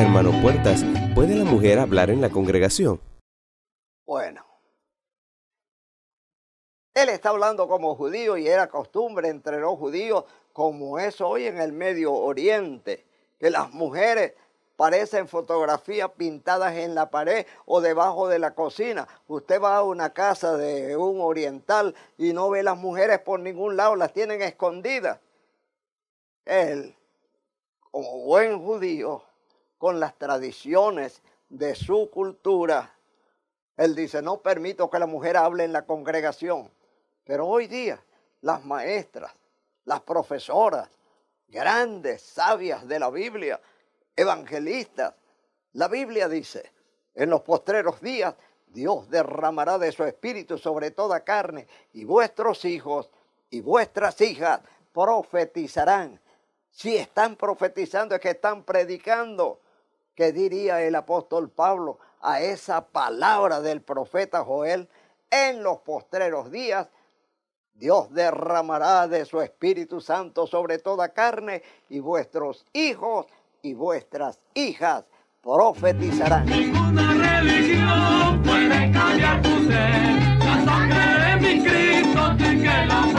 Hermano Puertas, ¿puede la mujer hablar en la congregación? Bueno, él está hablando como judío y era costumbre entre los judíos, como es hoy en el Medio Oriente, que las mujeres parecen fotografías pintadas en la pared o debajo de la cocina. Usted va a una casa de un oriental y no ve las mujeres por ningún lado, las tienen escondidas. Él, como buen judío, con las tradiciones de su cultura. Él dice, no permito que la mujer hable en la congregación. Pero hoy día las maestras, las profesoras, grandes sabias de la Biblia, evangelistas, la Biblia dice, en los postreros días Dios derramará de su espíritu sobre toda carne y vuestros hijos y vuestras hijas profetizarán. Si están profetizando es que están predicando. ¿Qué diría el apóstol Pablo a esa palabra del profeta Joel? En los postreros días Dios derramará de su Espíritu Santo sobre toda carne y vuestros hijos y vuestras hijas profetizarán. Ninguna religión puede cambiar ser. La sangre de mi Cristo